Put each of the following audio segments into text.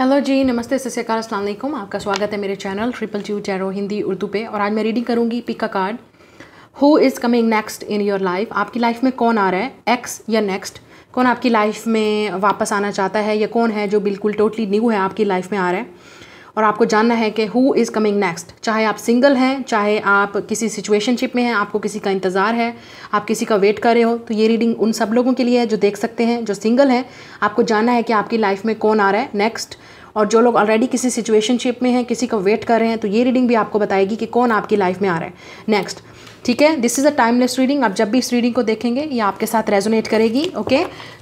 Hello जी नमस्ते सत्यकाल अस्सलाम वालेकुम आपका स्वागत है मेरे channel triple G tarot Hindi Urdu पे और आज मैं रीडिंग करूँगी पिक का card who is coming next in your life आपकी लाइफ में कौन आ रहा है एक्स या नेक्स्ट कौन आपकी लाइफ में वापस आना चाहता है या कौन है जो बिल्कुल टोटली न्यू है आपकी लाइफ में आ रहा है और आपको जानना है कि हु इज़ कमिंग नेक्स्ट चाहे आप सिंगल हैं चाहे आप किसी सिचुएशनशिप में हैं आपको किसी का इंतज़ार है आप किसी का वेट कर रहे हो तो ये रीडिंग उन सब लोगों के लिए है जो देख सकते हैं जो सिंगल हैं आपको जानना है कि आपकी लाइफ में कौन आ रहा है नेक्स्ट और जो लोग ऑलरेडी किसी सिचुएशनशिप में हैं किसी को वेट कर रहे हैं तो ये रीडिंग भी आपको बताएगी कि कौन आपकी लाइफ में आ रहा है नेक्स्ट ठीक है this is a timeless reading आप जब भी इस रीडिंग को देखेंगे ये आपके साथ रेजोनेट करेगी okay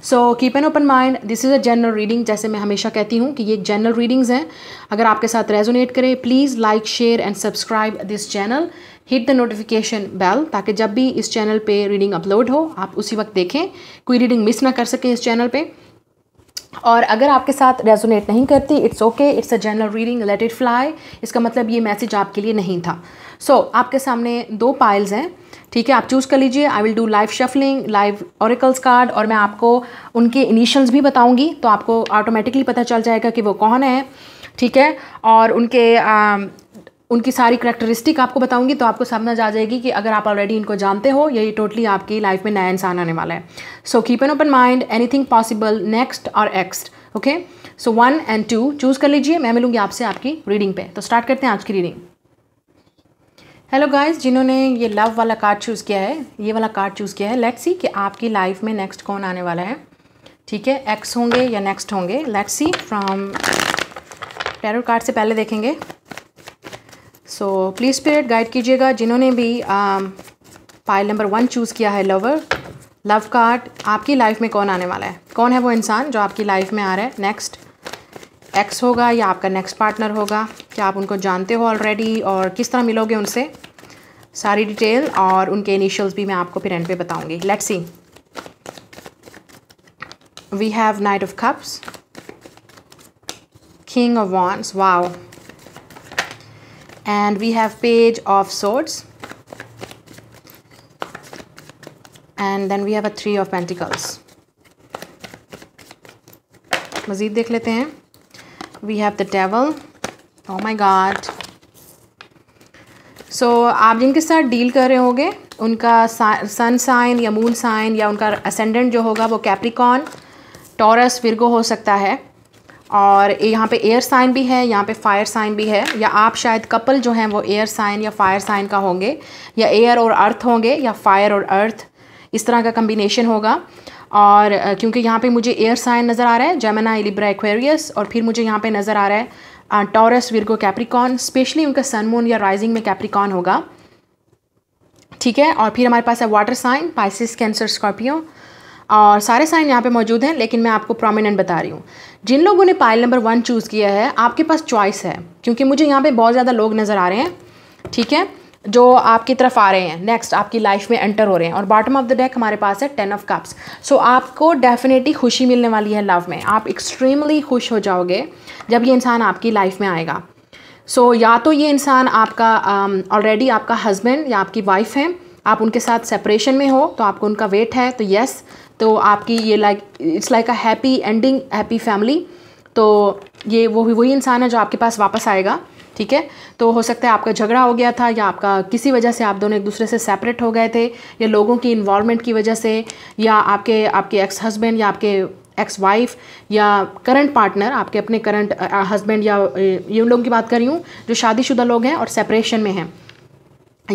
so keep an open mind this is a general reading जैसे मैं हमेशा कहती हूँ कि ये जनरल रीडिंग्स हैं अगर आपके साथ रेजोनेट करे please like share and subscribe this channel hit the notification bell ताकि जब भी इस चैनल पे रीडिंग अपलोड हो आप उसी वक्त देखें कोई रीडिंग मिस ना कर सकें इस चैनल पे और अगर आपके साथ रेजोनेट नहीं करती it's okay it's a general reading let it fly इसका मतलब ये मैसेज आपके लिए नहीं था सो so, आपके सामने दो पाइल्स हैं ठीक है आप चूज़ कर लीजिए I will do live shuffling live oracles card और मैं आपको उनके इनिशियल्स भी बताऊंगी तो आपको ऑटोमेटिकली पता चल जाएगा कि वो कौन है ठीक है और उनके um, उनकी सारी करेक्टरिस्टिक आपको बताऊंगी तो आपको समझ आ जाएगी कि अगर आप ऑलरेडी इनको जानते हो ये टोटली आपकी लाइफ में नया इंसान आने वाला है so keep an open mind anything possible next और एक्स्ट okay so one and two choose कर लीजिए मैं मिलूंगी आपसे आपकी रीडिंग पे तो स्टार्ट करते हैं आज की रीडिंग हेलो गाइस जिन्होंने ये लव वाला कार्ड चूज़ किया है ये वाला कार्ड चूज़ किया है लेट्स सी कि आपकी लाइफ में नेक्स्ट कौन आने वाला है ठीक है एक्स होंगे या नेक्स्ट होंगे let's see from tarot card से पहले देखेंगे सो प्लीज़ स्पिरिट गाइड कीजिएगा जिन्होंने भी पाइल नंबर वन चूज़ किया है लवर लव कार्ड आपकी लाइफ में कौन आने वाला है कौन है वो इंसान जो आपकी लाइफ में आ रहा है नेक्स्ट एक्स होगा या आपका नेक्स्ट पार्टनर होगा क्या आप उनको जानते हो ऑलरेडी और किस तरह मिलोगे उनसे सारी डिटेल और उनके इनिशियल्स भी मैं आपको फिर एंड पे बताऊंगी let's see we have knight of cups king of wands wow and we have page of swords and then we have a three of pentacles मज़ीद देख लेते हैं we have the devil oh my god so आप जिनके साथ deal कर रहे होंगे उनका सन साइन या मून साइन या उनका असेंडेंट जो होगा वो कैप्रिकॉन टॉरस विरगो हो सकता है और यहाँ पे एयर साइन भी है यहाँ पे फायर साइन भी है या आप शायद कपल जो हैं वो एयर साइन या फायर साइन का होंगे या एयर और अर्थ होंगे या फायर और अर्थ इस तरह का कम्बिनेशन होगा और क्योंकि यहाँ पे मुझे एयर साइन नज़र आ रहा है जेमना लिब्रा एक्वेरियस और फिर मुझे यहाँ पे नज़र आ रहा है टॉरस विरगो कैप्रिकॉन स्पेशली उनका सनमून या राइजिंग में कैप्रिकॉन होगा ठीक है और फिर हमारे पास है water sign Pisces cancer Scorpio और सारे साइन यहाँ पे मौजूद हैं लेकिन मैं आपको प्रोमिनेंट बता रही हूँ जिन लोगों ने पाइल नंबर वन चूज़ किया है आपके पास चॉइस है क्योंकि मुझे यहाँ पे बहुत ज़्यादा लोग नज़र आ रहे हैं ठीक है जो आपकी तरफ आ रहे हैं नेक्स्ट आपकी लाइफ में एंटर हो रहे हैं और बॉटम ऑफ द डेक हमारे पास है टेन ऑफ कप्स सो आपको डेफिनेटली खुशी मिलने वाली है लव में आप एक्सट्रीमली खुश हो जाओगे जब ये इंसान आपकी लाइफ में आएगा सो so, या तो ये इंसान आपका ऑलरेडी um, आपका हस्बैंड या आपकी वाइफ है आप उनके साथ सेपरेशन में हो तो आपको उनका वेट है तो यस तो आपकी ये like it's like a happy ending happy family तो ये वो वही इंसान है जो आपके पास वापस आएगा ठीक है तो हो सकता है आपका झगड़ा हो गया था या आपका किसी वजह से आप दोनों एक दूसरे से सेपरेट हो गए थे या लोगों की इन्वॉलमेंट की वजह से या आपके आपके एक्स हस्बैंड या आपके एक्स वाइफ या करंट पार्टनर आपके अपने करंट हस्बैंड uh, या uh, ये उन लोगों की बात कर रही हूँ जो शादीशुदा लोग हैं और सेपरेशन में हैं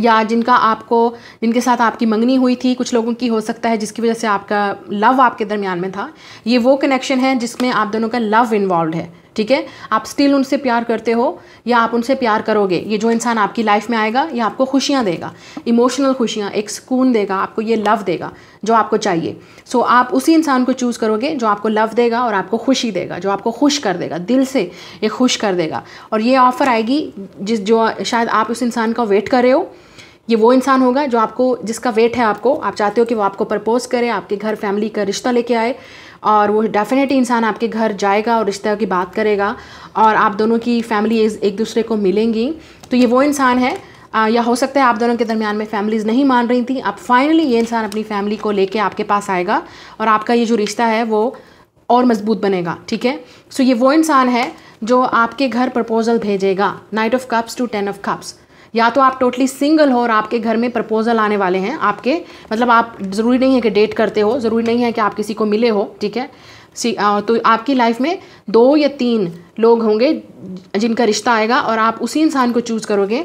या जिनका आपको जिनके साथ आपकी मंगनी हुई थी कुछ लोगों की हो सकता है जिसकी वजह से आपका लव आपके दरमियान में था ये वो कनेक्शन है जिसमें आप दोनों का लव इन्वॉल्व है ठीक है आप स्टिल उनसे प्यार करते हो या आप उनसे प्यार करोगे ये जो इंसान आपकी लाइफ में आएगा ये आपको खुशियाँ देगा इमोशनल खुशियाँ एक सुकून देगा आपको ये लव देगा जो आपको चाहिए सो so, आप उसी इंसान को चूज़ करोगे जो आपको लव देगा और आपको खुशी देगा जो आपको खुश कर देगा दिल से ये खुश कर देगा और ये ऑफ़र आएगी जिस जो शायद आप उस इंसान का वेट कर रहे हो ये वो इंसान होगा जो आपको जिसका वेट है आपको आप चाहते हो कि वो आपको प्रपोज करे आपके घर फैमिली का रिश्ता लेके आए और वो डेफिनेटली इंसान आपके घर जाएगा और रिश्ते की बात करेगा और आप दोनों की फैमिली एक दूसरे को मिलेंगी तो ये वो इंसान है आ, या हो सकता है आप दोनों के दरमियान में फैमिलीज़ नहीं मान रही थी अब फाइनली ये इंसान अपनी फैमिली को लेके आपके पास आएगा और आपका ये जो रिश्ता है वो और मजबूत बनेगा ठीक है सो ये वो इंसान है जो आपके घर प्रपोज़ल भेजेगा knight of cups two ten of cups या तो आप टोटली सिंगल हो और आपके घर में प्रपोजल आने वाले हैं आपके मतलब आप ज़रूरी नहीं है कि डेट करते हो ज़रूरी नहीं है कि आप किसी को मिले हो ठीक है तो आपकी लाइफ में दो या तीन लोग होंगे जिनका रिश्ता आएगा और आप उसी इंसान को चूज़ करोगे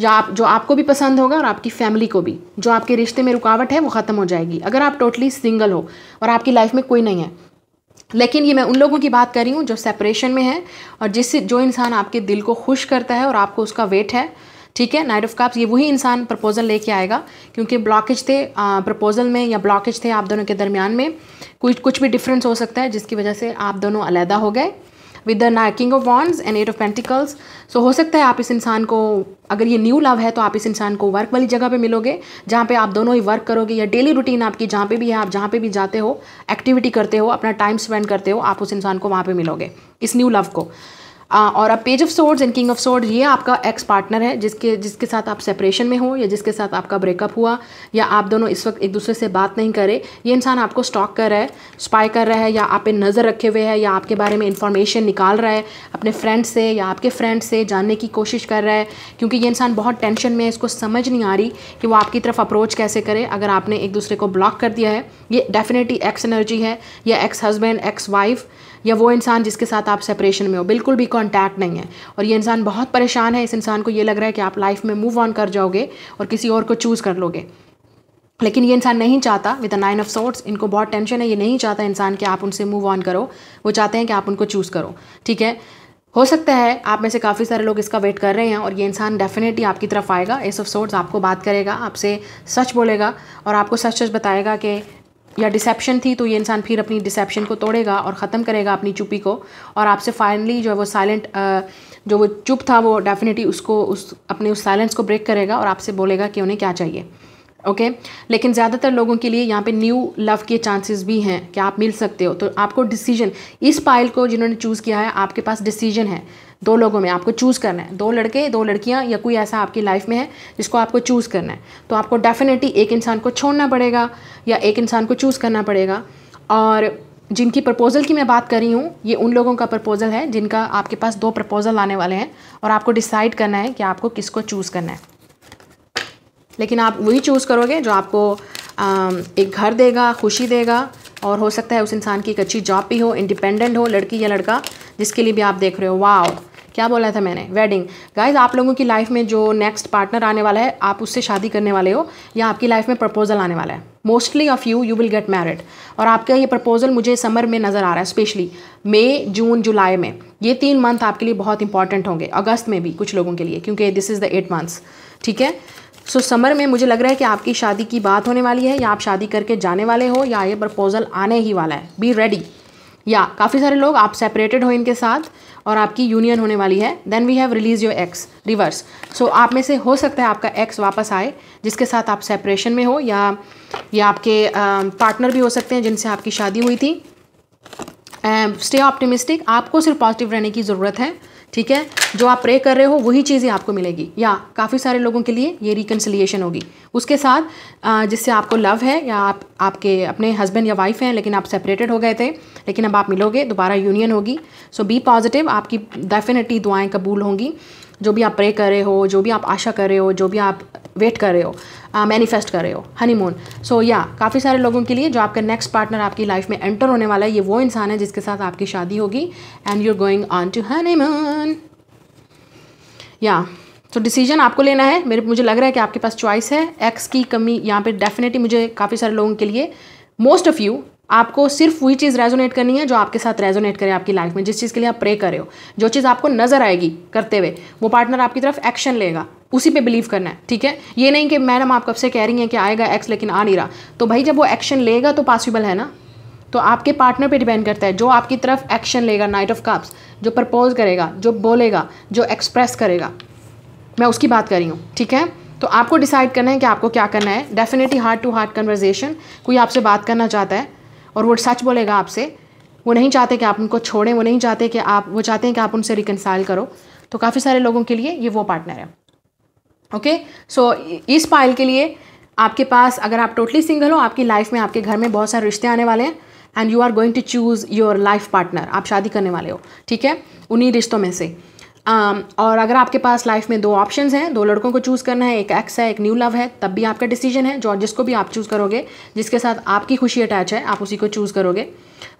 या आप जो आपको भी पसंद होगा और आपकी फैमिली को भी जो आपके रिश्ते में रुकावट है वो ख़त्म हो जाएगी अगर आप टोटली सिंगल हो और आपकी लाइफ में कोई नहीं है लेकिन ये मैं उन लोगों की बात कर रही हूँ जो सेपरेशन में है और जिससे जो इंसान आपके दिल को खुश करता है और आपको उसका वेट है ठीक है नाइट ऑफ कप्स ये वही इंसान प्रपोजल लेके आएगा क्योंकि ब्लॉकेज थे प्रपोजल में या ब्लॉकेज थे आप दोनों के दरमियान में कुछ कुछ भी डिफरेंस हो सकता है जिसकी वजह से आप दोनों अलहदा हो गए with the king of wands and eight of pentacles so हो सकता है आप इस इंसान को अगर ये न्यू लव है तो आप इस इंसान को वर्क वाली जगह पे मिलोगे जहाँ पे आप दोनों ही वर्क करोगे या डेली रूटीन आपकी जहाँ पे भी है आप जहाँ पे भी जाते हो एक्टिविटी करते हो अपना टाइम स्पेंड करते हो आप उस इंसान को वहाँ पे मिलोगे इस न्यू लव को और अब page of swords and king of swords ये आपका एक्स पार्टनर है जिसके जिसके साथ आप सेपरेशन में हो या जिसके साथ आपका ब्रेकअप हुआ या आप दोनों इस वक्त एक दूसरे से बात नहीं करे ये इंसान आपको स्टॉक कर रहा है स्पाई कर रहा है या आप पे नज़र रखे हुए है या आपके बारे में इंफॉर्मेशन निकाल रहा है अपने फ्रेंड से या आपके फ्रेंड से जानने की कोशिश कर रहा है क्योंकि ये इंसान बहुत टेंशन में है इसको समझ नहीं आ रही कि वो आपकी तरफ अप्रोच कैसे करे अगर आपने एक दूसरे को ब्लॉक कर दिया है ये डेफिनेटली एक्स एनर्जी है या एक्स हस्बैंड एक्स वाइफ या वो इंसान जिसके साथ आप सेपरेशन में हो बिल्कुल भी कॉन्टैक्ट नहीं है और ये इंसान बहुत परेशान है इस इंसान को ये लग रहा है कि आप लाइफ में मूव ऑन कर जाओगे और किसी और को चूज़ कर लोगे लेकिन ये इंसान नहीं चाहता with a nine of swords इनको बहुत टेंशन है ये नहीं चाहता इंसान कि आप उनसे मूव ऑन करो वो चाहते हैं कि आप उनको चूज़ करो ठीक है हो सकता है आप में से काफ़ी सारे लोग इसका वेट कर रहे हैं और ये इंसान डेफिनेटली आपकी तरफ आएगा एस ऑफ सोर्ट्स आपको बात करेगा आपसे सच बोलेगा और आपको सच सच बताएगा कि या डिसेप्शन थी तो ये इंसान फिर अपनी डिसेप्शन को तोड़ेगा और ख़त्म करेगा अपनी चुप्पी को और आपसे फाइनली जो है वो साइलेंट जो वो चुप था वो डेफिनेटली उसको उस अपने उस साइलेंस को ब्रेक करेगा और आपसे बोलेगा कि उन्हें क्या चाहिए ओके okay? लेकिन ज़्यादातर लोगों के लिए यहाँ पे न्यू लव के चांसेस भी हैं कि आप मिल सकते हो तो आपको डिसीजन इस पाइल को जिन्होंने चूज़ किया है आपके पास डिसीजन है दो लोगों में आपको चूज़ करना है दो लड़के दो लड़कियाँ या कोई ऐसा आपकी लाइफ में है जिसको आपको चूज़ करना है तो आपको डेफिनेटली एक इंसान को छोड़ना पड़ेगा या एक इंसान को चूज़ करना पड़ेगा और जिनकी प्रपोज़ल की मैं बात कर रही हूँ ये उन लोगों का प्रपोज़ल है जिनका आपके पास दो प्रपोज़ल आने वाले हैं और आपको डिसाइड करना है कि आपको किसको चूज़ करना है लेकिन आप वही चूज़ करोगे जो आपको एक घर देगा खुशी देगा और हो सकता है उस इंसान की एक अच्छी जॉब भी हो इंडिपेंडेंट हो लड़की या लड़का जिसके लिए भी आप देख रहे हो वाह क्या बोला था मैंने वेडिंग गाइज आप लोगों की लाइफ में जो नेक्स्ट पार्टनर आने वाला है आप उससे शादी करने वाले हो या आपकी लाइफ में प्रपोजल आने वाला है mostly of you you will get married और आपका ये प्रपोजल मुझे समर में नज़र आ रहा है स्पेशली मई जून जुलाई में ये तीन मंथ आपके लिए बहुत इंपॉर्टेंट होंगे अगस्त में भी कुछ लोगों के लिए क्योंकि this is the eight months ठीक है सो so, समर में मुझे लग रहा है कि आपकी शादी की बात होने वाली है या आप शादी करके जाने वाले हो या ये प्रपोजल आने ही वाला है बी रेडी या काफ़ी सारे लोग आप सेपरेटेड हो इनके साथ और आपकी यूनियन होने वाली है then we have release your ex reverse so आप में से हो सकता है आपका एक्स वापस आए जिसके साथ आप सेपरेशन में हो या या आपके पार्टनर भी हो सकते हैं जिनसे आपकी शादी हुई थी स्टे ऑप्टिमिस्टिक आपको सिर्फ पॉजिटिव रहने की ज़रूरत है ठीक है जो आप प्रे कर रहे हो वही चीज़ें आपको मिलेगी या काफ़ी सारे लोगों के लिए ये रिकन्सिलिएशन होगी उसके साथ जिससे आपको लव है या आप आपके अपने हस्बैंड या वाइफ हैं लेकिन आप सेपरेटेड हो गए थे लेकिन अब आप मिलोगे दोबारा यूनियन होगी सो बी पॉजिटिव आपकी डेफिनेटली दुआएं कबूल होंगी जो भी आप प्रे कर रहे हो जो भी आप आशा कर रहे हो जो भी आप वेट कर रहे हो मैनिफेस्ट कर रहे हो हनीमून सो या काफ़ी सारे लोगों के लिए जो आपका नेक्स्ट पार्टनर आपकी लाइफ में एंटर होने वाला है ये वो इंसान है जिसके साथ आपकी शादी होगी and you are going on to honeymoon या सो डिसीजन आपको लेना है मेरे मुझे लग रहा है कि आपके पास चॉइस है एक्स की कमी यहाँ पे डेफिनेटली मुझे काफ़ी सारे लोगों के लिए मोस्ट ऑफ़ यू आपको सिर्फ वही चीज़ रेजोनेट करनी है जो आपके साथ रेजोनेट करे आपकी लाइफ में जिस चीज़ के लिए आप प्रे कर रहे हो जो चीज़ आपको नज़र आएगी करते हुए वो पार्टनर आपकी तरफ एक्शन लेगा उसी पे बिलीव करना है ठीक है ये नहीं कि मैडम आप कब से कह रही हैं कि आएगा एक्स लेकिन आ नहीं रहा तो भाई जब वो एक्शन लेगा तो पॉसिबल है ना तो आपके पार्टनर पे डिपेंड करता है जो आपकी तरफ एक्शन लेगा नाइट ऑफ कप्स जो प्रपोज करेगा जो बोलेगा जो एक्सप्रेस करेगा मैं उसकी बात कर रही हूँ ठीक है तो आपको डिसाइड करना है कि आपको क्या करना है definitely heart to heart conversation कोई आपसे बात करना चाहता है और वो सच बोलेगा आपसे वो नहीं चाहते कि आप उनको छोड़ें वो नहीं चाहते कि आप वो चाहते हैं कि आप उनसे रिकनसाइल करो तो काफ़ी सारे लोगों के लिए ये वो पार्टनर है ओके सो so, इस पाइल के लिए आपके पास अगर आप टोटली सिंगल हो आपकी लाइफ में आपके घर में बहुत सारे रिश्ते आने वाले हैं and you are going to choose your life partner आप शादी करने वाले हो ठीक है उन्हीं रिश्तों में से Um, और अगर आपके पास लाइफ में दो ऑप्शन हैं दो लड़कों को चूज़ करना है एक एक्स है एक न्यू लव है तब भी आपका डिसीजन है जो जिसको भी आप चूज़ करोगे जिसके साथ आपकी खुशी अटैच है आप उसी को चूज़ करोगे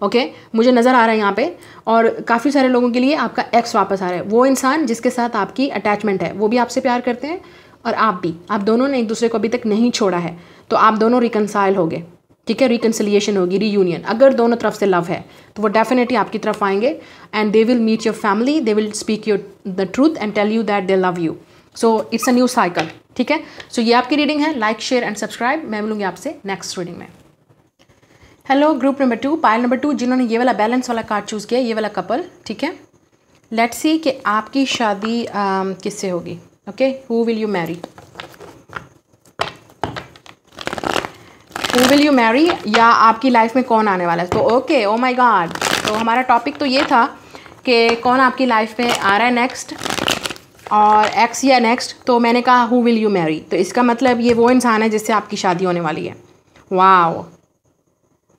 ओके okay? मुझे नज़र आ रहा है यहाँ पे और काफ़ी सारे लोगों के लिए आपका एक्स वापस आ रहा है वो इंसान जिसके साथ आपकी अटैचमेंट है वो भी आपसे प्यार करते हैं और आप भी आप दोनों ने एक दूसरे को अभी तक नहीं छोड़ा है तो आप दोनों रिकनसाइल हो गए ठीक है रिकनसिलियेशन होगी रीयूनियन अगर दोनों तरफ से लव है तो वो डेफिनेटली आपकी तरफ आएंगे and they will meet your family they will speak your the truth and tell you that they love you so it's a new cycle ठीक है सो so, ये आपकी रीडिंग है लाइक शेयर एंड सब्सक्राइब मैं मिलूंगी आपसे नेक्स्ट रीडिंग में hello group number two pile number two जिन्होंने ये वाला बैलेंस वाला कार्ड चूज़ किया ये वाला कपल ठीक है लेट्स सी कि आपकी शादी किससे होगी okay who will you marry who will you marry या आपकी लाइफ में कौन आने वाला है तो ओके ओ माई गॉड तो हमारा टॉपिक तो ये था कि कौन आपकी लाइफ में आ रहा है नेक्स्ट और एक्स या नेक्स्ट तो मैंने कहा हु विल यू मैरी तो इसका मतलब ये वो इंसान है जिससे आपकी शादी होने वाली है wow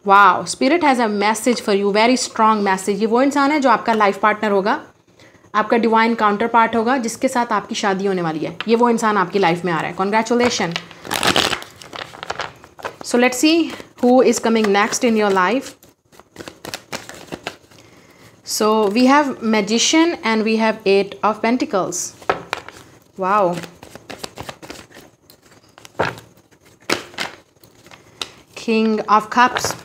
wow spirit has a message for you very strong message ये वो इंसान है जो आपका लाइफ पार्टनर होगा आपका डिवाइन काउंटर पार्ट होगा जिसके साथ आपकी शादी होने वाली है ये वो इंसान आपकी लाइफ में आ रहा है congratulation So let's see who is coming next in your life. So we have Magician and we have Eight of Pentacles. Wow. King of Cups.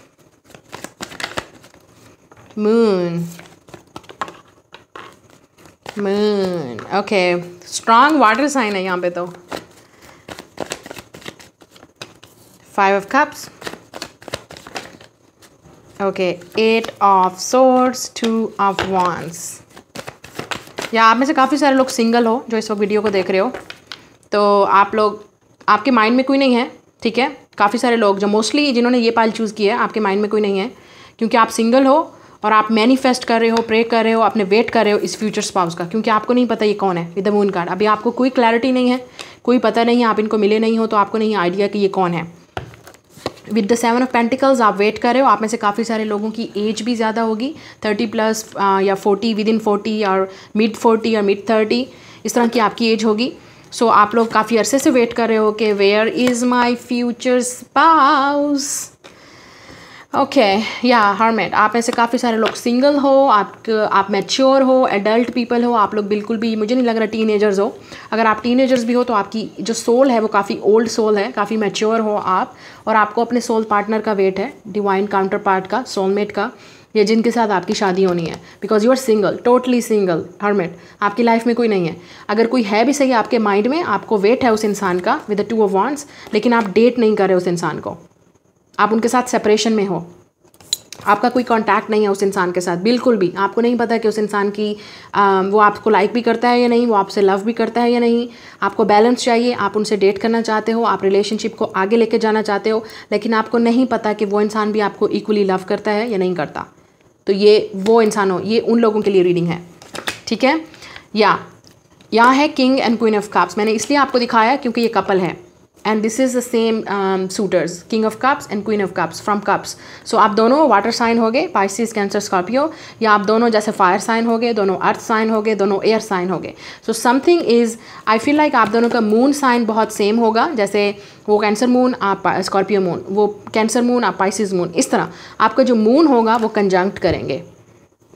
Moon. Moon. Okay. Strong water sign है यहाँ पे तो. five of cups okay eight of swords two of wands या आप में से काफ़ी सारे लोग सिंगल हो जो इस वक्त वीडियो को देख रहे हो तो आप लोग आपके माइंड में कोई नहीं है ठीक है काफ़ी सारे लोग जो मोस्टली जिन्होंने ये पाल चूज़ की है आपके माइंड में कोई नहीं है क्योंकि आप सिंगल हो और आप मैनिफेस्ट कर रहे हो प्रे कर रहे हो अपने वेट कर रहे हो इस फ्यूचर स्पाउस का क्योंकि आपको नहीं पता ये कौन है विद द मून कार्ड अभी आपको कोई क्लैरिटी नहीं है कोई पता नहीं है आप इनको मिले नहीं हो तो आपको नहीं आइडिया कि ये कौन है with the seven of pentacles आप वेट कर रहे हो आप में से काफ़ी सारे लोगों की एज भी ज़्यादा होगी थर्टी प्लस या फोर्टी विद इन फोर्टी और मिड फोर्टी या मिड थर्टी इस तरह की आपकी एज होगी सो so, आप लोग काफ़ी अरसे से वेट कर रहे हो कि where is my future spouse okay या हर्मेट आप ऐसे काफ़ी सारे लोग सिंगल हो आप आप मैच्योर हो एडल्ट पीपल हो आप लोग बिल्कुल भी मुझे नहीं लग रहा टीनेजर्स हो अगर आप टीनेजर्स भी हो तो आपकी जो सोल है वो काफ़ी ओल्ड सोल है काफ़ी मैच्योर हो आप और आपको अपने सोल पार्टनर का वेट है डिवाइन काउंटर पार्ट का सोलमेट का या जिनके साथ आपकी शादी होनी है because you are single totally single hermit आपकी लाइफ में कोई नहीं है अगर कोई है भी सही आपके माइंड में आपको वेट है उस इंसान का with the two of wands लेकिन आप डेट नहीं कर रहे उस इंसान को आप उनके साथ सेपरेशन में हो आपका कोई कांटेक्ट नहीं है उस इंसान के साथ बिल्कुल भी आपको नहीं पता कि उस इंसान की आ, वो आपको लाइक भी करता है या नहीं वो आपसे लव भी करता है या नहीं आपको बैलेंस चाहिए आप उनसे डेट करना चाहते हो आप रिलेशनशिप को आगे लेके जाना चाहते हो लेकिन आपको नहीं पता कि वो इंसान भी आपको इक्वली लव करता है या नहीं करता तो ये वो इंसान हो ये उन लोगों के लिए रीडिंग है ठीक है या यहाँ है किंग एंड क्वीन ऑफ काप्स मैंने इसलिए आपको दिखाया क्योंकि ये कपल है and this is the same suits king of cups and queen of cups from cups so आप दोनों वाटर साइन हो गए पाइसिस कैंसर स्कॉर्पियो या आप दोनों जैसे फायर साइन हो गए दोनों अर्थ साइन हो गए दोनों एयर साइन हो गए so something is I feel like आप दोनों का मून साइन बहुत सेम होगा जैसे वो कैंसर मून आप स्कॉर्पियो मून वो कैंसर मून आप पाइसिस मून इस तरह आपका जो मून होगा वो कंजंक्ट करेंगे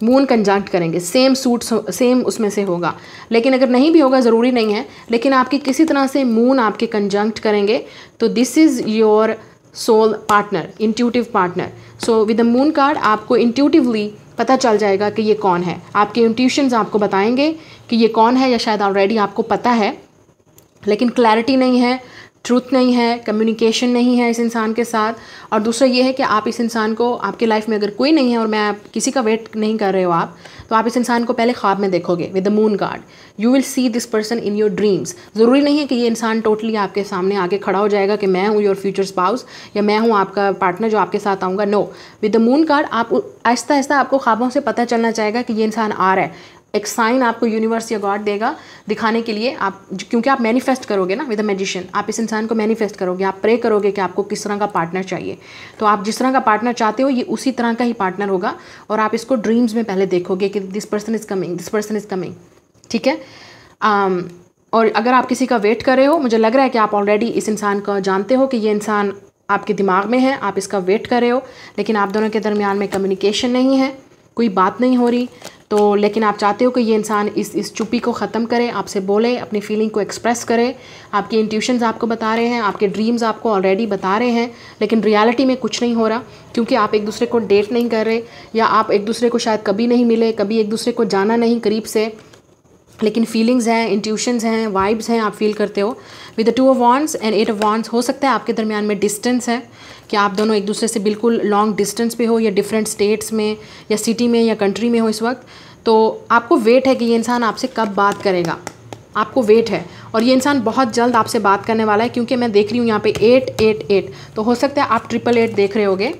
मून कंजंक्ट करेंगे सेम सूट सेम उसमें से होगा लेकिन अगर नहीं भी होगा ज़रूरी नहीं है लेकिन आपकी किसी तरह से मून आपके कंजंक्ट करेंगे तो this is your soul partner intuitive partner so with the moon card आपको इंट्यूटिवली पता चल जाएगा कि ये कौन है आपके इंट्यूशंस आपको बताएंगे कि ये कौन है या शायद ऑलरेडी आपको पता है लेकिन क्लैरिटी नहीं है ट्रूथ नहीं है कम्युनिकेशन नहीं है इस इंसान के साथ और दूसरा ये है कि आप इस इंसान को आपके लाइफ में अगर कोई नहीं है और मैं आप किसी का वेट नहीं कर रहे हो आप तो आप इस इंसान को पहले ख्वाब में देखोगे with the moon card you will see this person in your dreams ज़रूरी नहीं है कि ये इंसान टोटली आपके सामने आके खड़ा हो जाएगा कि मैं हूँ योर फ्यूचर स्पाउस या मैं हूँ आपका पार्टनर जो आपके साथ आऊँगा no with the moon card आप आहिस्ता आहिस्ता आपको ख्वाबों से पता चलना चाहेगा कि ये इंसान आ रहा है एक साइन आपको यूनिवर्स या गॉड देगा दिखाने के लिए आप क्योंकि आप मैनिफेस्ट करोगे ना विद अ मैजिशियन आप इस इंसान को मैनिफेस्ट करोगे आप प्रे करोगे कि आपको किस तरह का पार्टनर चाहिए तो आप जिस तरह का पार्टनर चाहते हो ये उसी तरह का ही पार्टनर होगा और आप इसको ड्रीम्स में पहले देखोगे कि this person is coming this person is coming ठीक है um, और अगर आप किसी का वेट कर रहे हो मुझे लग रहा है कि आप ऑलरेडी इस इंसान का जानते हो कि ये इंसान आपके दिमाग में है आप इसका वेट कर रहे हो लेकिन आप दोनों के दरमियान में कम्युनिकेशन नहीं है कोई बात नहीं हो रही तो लेकिन आप चाहते हो कि ये इंसान इस इस चुप्पी को ख़त्म करे आपसे बोले अपनी फीलिंग को एक्सप्रेस करे आपके इंट्यूशंस आपको बता रहे हैं आपके ड्रीम्स आपको ऑलरेडी बता रहे हैं लेकिन रियलिटी में कुछ नहीं हो रहा क्योंकि आप एक दूसरे को डेट नहीं कर रहे या आप एक दूसरे को शायद कभी नहीं मिले कभी एक दूसरे को जाना नहीं करीब से लेकिन फीलिंग्स हैं इंट्यूशंस हैं वाइब्स हैं आप फील करते हो with the two of wands and eight of wands हो सकता है आपके दरमियान में डिस्टेंस है कि आप दोनों एक दूसरे से बिल्कुल लॉन्ग डिस्टेंस पे हो या डिफरेंट स्टेट्स में या सिटी में या कंट्री में हो इस वक्त तो आपको वेट है कि ये इंसान आपसे कब बात करेगा आपको वेट है और ये इंसान बहुत जल्द आपसे बात करने वाला है क्योंकि मैं देख रही हूँ यहाँ पे एट एट एट तो हो सकता है आप ट्रिपल एट देख रहे होगे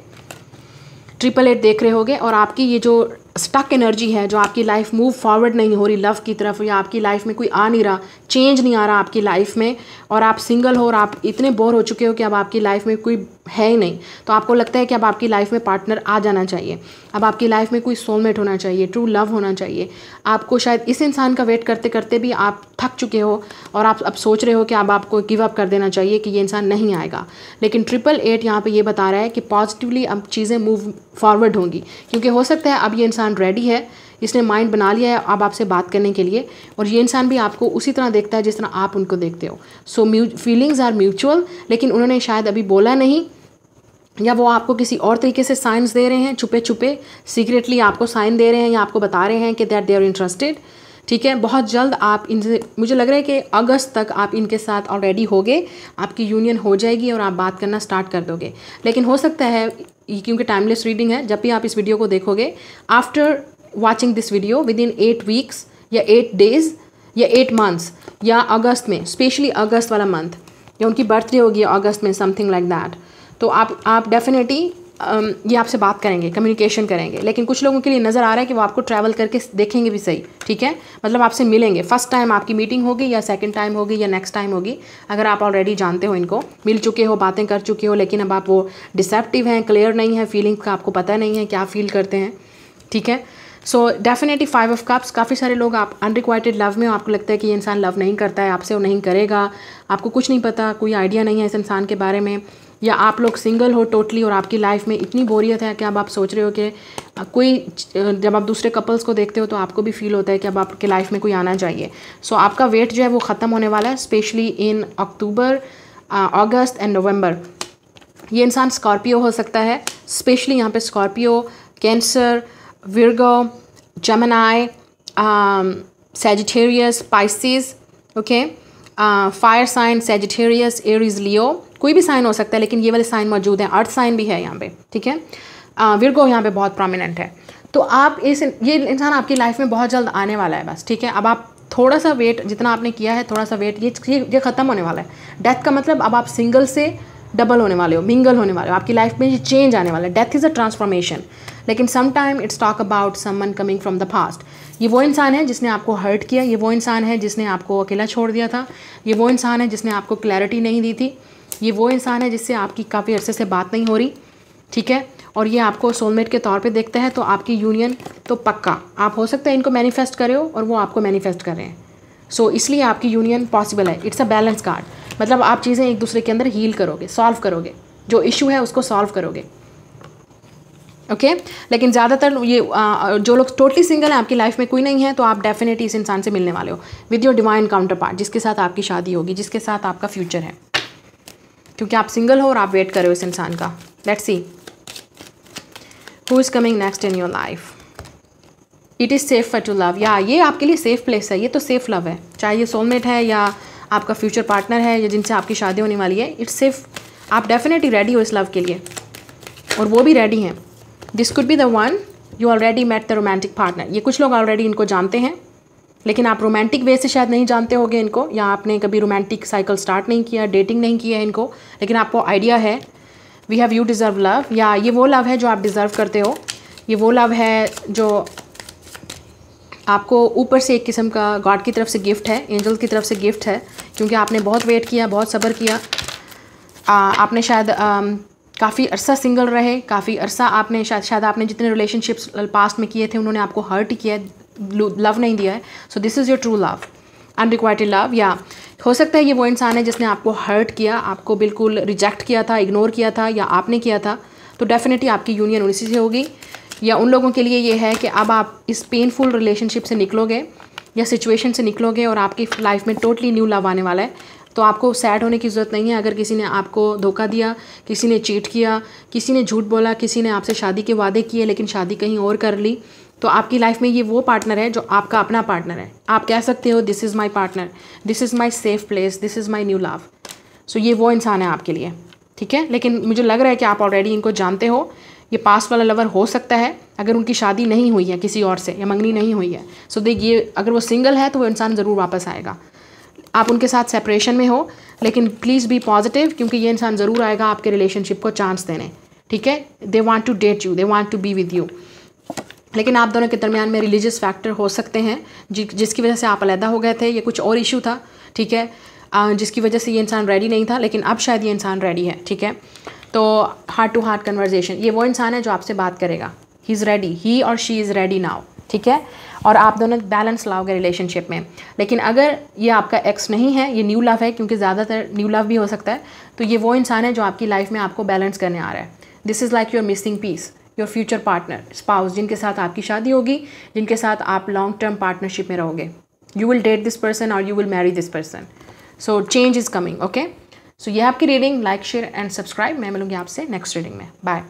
ट्रिपल एट देख रहे होगे और आपकी ये जो स्टक एनर्जी है जो आपकी लाइफ मूव फॉरवर्ड नहीं हो रही लव की तरफ या आपकी लाइफ में कोई आ नहीं रहा चेंज नहीं आ रहा आपकी लाइफ में और आप सिंगल हो और आप इतने बोर हो चुके हो कि अब आपकी लाइफ में कोई है ही नहीं तो आपको लगता है कि अब आपकी लाइफ में पार्टनर आ जाना चाहिए अब आपकी लाइफ में कोई सोलमेट होना चाहिए ट्रू लव होना चाहिए आपको शायद इस इंसान का वेट करते करते भी आप थक चुके हो और आप अब सोच रहे हो कि अब आपको गिव अप कर देना चाहिए कि ये इंसान नहीं आएगा लेकिन ट्रिपल एट यहाँ पर ये बता रहा है कि पॉजिटिवली अब चीज़ें मूव फॉरवर्ड होंगी क्योंकि हो सकता है अब ये इंसान रेडी है इसने माइंड बना लिया है अब आपसे बात करने के लिए और ये इंसान भी आपको उसी तरह देखता है जिस तरह आप उनको देखते हो सो फीलिंग्स आर म्यूचुअल लेकिन उन्होंने शायद अभी बोला नहीं या वो आपको किसी और तरीके से साइंस दे रहे हैं छुपे छुपे सीक्रेटली आपको साइन दे रहे हैं या आपको बता रहे हैं कि दैट दे आर इंटरेस्टेड ठीक है बहुत जल्द आप इनसे मुझे लग रहा है कि अगस्त तक आप इनके साथ ऑलरेडी होगे आपकी यूनियन हो जाएगी और आप बात करना स्टार्ट कर दोगे लेकिन हो सकता है क्योंकि टाइमलेस रीडिंग है जब भी आप इस वीडियो को देखोगे after watching this video within eight weeks या एट डेज या एट मंथ्स या अगस्त में स्पेशली अगस्त वाला मंथ या उनकी बर्थडे होगी अगस्त में समथिंग लाइक दैट तो आप आप डेफिनेटली um, ये आपसे बात करेंगे कम्युनिकेशन करेंगे लेकिन कुछ लोगों के लिए नज़र आ रहा है कि वो आपको ट्रैवल करके देखेंगे भी सही ठीक है मतलब आपसे मिलेंगे फर्स्ट टाइम आपकी मीटिंग होगी या सेकंड टाइम होगी या नेक्स्ट टाइम होगी अगर आप ऑलरेडी जानते हो इनको मिल चुके हो बातें कर चुके हो लेकिन अब आप वो डिसेप्टिव हैं क्लियर नहीं है फीलिंग्स का आपको पता नहीं है क्या फील करते हैं ठीक है so definitely five of cups काफ़ी सारे लोग आप अनरिक्वाइटेड लव में हो आपको लगता है कि ये इंसान लव नहीं करता है आपसे वो नहीं करेगा आपको कुछ नहीं पता कोई आइडिया नहीं है इस इंसान के बारे में या आप लोग सिंगल हो टोटली और आपकी लाइफ में इतनी बोरियत है कि अब आप सोच रहे हो कि कोई जब आप दूसरे कपल्स को देखते हो तो आपको भी फील होता है कि अब आपके लाइफ में कोई आना चाहिए सो so, आपका वेट जो है वो ख़त्म होने वाला है specially in October August and November ये इंसान स्कॉर्पियो हो सकता है स्पेशली यहाँ पे Scorpio Cancer Virgo, Gemini, um, Sagittarius, Pisces, okay? Fire sign Sagittarius Aries Leo कोई भी साइन हो सकता है लेकिन ये वाले साइन मौजूद हैं अर्थ साइन भी है यहाँ पे ठीक है विरगो uh, यहाँ पे बहुत प्रोमिनेंट है तो आप इस ये इंसान आपकी लाइफ में बहुत जल्द आने वाला है बस ठीक है अब आप थोड़ा सा वेट जितना आपने किया है थोड़ा सा वेट ये ये, ये ख़त्म होने वाला है डेथ का मतलब अब आप सिंगल से डबल होने वाले हो मिंगल होने वाले हो आपकी लाइफ में ये चेंज आने वाला है डेथ इज़ अ ट्रांसफॉर्मेशन लेकिन some time it's talk about someone coming from the past ये वो इंसान है जिसने आपको हर्ट किया ये वो इंसान है जिसने आपको अकेला छोड़ दिया था ये वो इंसान है जिसने आपको क्लैरिटी नहीं दी थी ये वो इंसान है जिससे आपकी काफ़ी अरसे से बात नहीं हो रही ठीक है और ये आपको सोलमेट के तौर पे देखते हैं तो आपकी यूनियन तो पक्का आप हो सकता है इनको मैनिफेस्ट करे हो और वो आपको मैनिफेस्ट कर रहे हैं सो so, इसलिए आपकी यूनियन पॉसिबल है इट्स अ बैलेंस कार्ड मतलब आप चीज़ें एक दूसरे के अंदर हील करोगे सॉल्व करोगे जो इशू है उसको सॉल्व करोगे ओके okay? लेकिन ज़्यादातर ये आ, जो लोग टोटली सिंगल हैं आपकी लाइफ में कोई नहीं है तो आप डेफिनेटली इस इंसान से मिलने वाले हो with your divine counterpart जिसके साथ आपकी शादी होगी जिसके साथ आपका फ्यूचर है क्योंकि आप सिंगल हो और आप वेट कर रहे हो इस इंसान का let's see who is coming next in your life it is safe for to love या ये आपके लिए सेफ प्लेस है ये तो सेफ लव है चाहे ये सोलमेट है या आपका फ्यूचर पार्टनर है या जिनसे आपकी शादी होने वाली है इट्स सेफ आप डेफिनेटली रेडी हो इस लव के लिए और वो भी रेडी हैं this could be the one you already met the romantic partner ये कुछ लोग ऑलरेडी इनको जानते हैं लेकिन आप रोमांटिक वे से शायद नहीं जानते होगे इनको या आपने कभी रोमांटिक साइकिल स्टार्ट नहीं किया डेटिंग नहीं किया है इनको लेकिन आपको आइडिया है we have you deserve love या ये वो लव है जो आप डिज़र्व करते हो ये वो लव है जो आपको ऊपर से एक किस्म का गॉड की तरफ से गिफ्ट है एंजल की तरफ से गिफ्ट है क्योंकि आपने बहुत वेट किया बहुत सब्र किया आ, आपने शायद काफ़ी अरसा सिंगल रहे काफ़ी अरसा आपने शायद शायद आपने जितने रिलेशनशिप्स पास्ट में किए थे उन्होंने आपको हर्ट किया लव नहीं दिया है so this is your true love unrequited love या हो सकता है ये वो इंसान है जिसने आपको हर्ट किया आपको बिल्कुल रिजेक्ट किया था इग्नोर किया था या आपने किया था तो डेफिनेटली आपकी यूनियन उसी से होगी या उन लोगों के लिए ये है कि अब आप इस पेनफुल रिलेशनशिप से निकलोगे या सिचुएशन से निकलोगे और आपकी लाइफ में टोटली न्यू लव आने वाला है तो आपको सैड होने की ज़रूरत नहीं है अगर किसी ने आपको धोखा दिया किसी ने चीट किया किसी ने झूठ बोला किसी ने आपसे शादी के वादे किए लेकिन शादी कहीं और कर ली तो आपकी लाइफ में ये वो पार्टनर है जो आपका अपना पार्टनर है आप कह सकते हो this is my partner this is my safe place this is my new love so ये वो इंसान है आपके लिए ठीक है लेकिन मुझे लग रहा है कि आप ऑलरेडी इनको जानते हो ये पास वाला लवर हो सकता है अगर उनकी शादी नहीं हुई है किसी और से या मंगनी नहीं हुई है सो देख ये अगर वो सिंगल है तो वो इंसान ज़रूर वापस आएगा आप उनके साथ सेपरेशन में हो लेकिन प्लीज़ बी पॉजिटिव क्योंकि ये इंसान ज़रूर आएगा आपके रिलेशनशिप को चांस देने ठीक है they want to date you they want to be with you लेकिन आप दोनों के दरमियान में रिलीजियस फैक्टर हो सकते हैं जि जिसकी वजह से आप अलहदा हो गए थे ये कुछ और इशू था ठीक है जिसकी वजह से ये इंसान रेडी नहीं था लेकिन अब शायद ये इंसान रेडी है ठीक है तो हार्ट टू हार्ट कन्वर्जेशन ये वो इंसान है जो आपसे बात करेगा ही इज़ रेडी ही और शी इज़ रेडी नाउ ठीक है और आप दोनों बैलेंस लाओगे रिलेशनशिप में लेकिन अगर ये आपका एक्स नहीं है ये न्यू लव है क्योंकि ज़्यादातर न्यू लव भी हो सकता है तो ये वो इंसान है जो आपकी लाइफ में आपको बैलेंस करने आ रहा है this is like your missing piece your future partner spouse जिनके साथ आपकी शादी होगी जिनके साथ आप लॉन्ग टर्म पार्टनरशिप में रहोगे you will date this person और you will marry this person so change is coming okay so so, ये आपकी reading like share and subscribe मैं मिलूंगी आपसे नेक्स्ट रीडिंग में बाय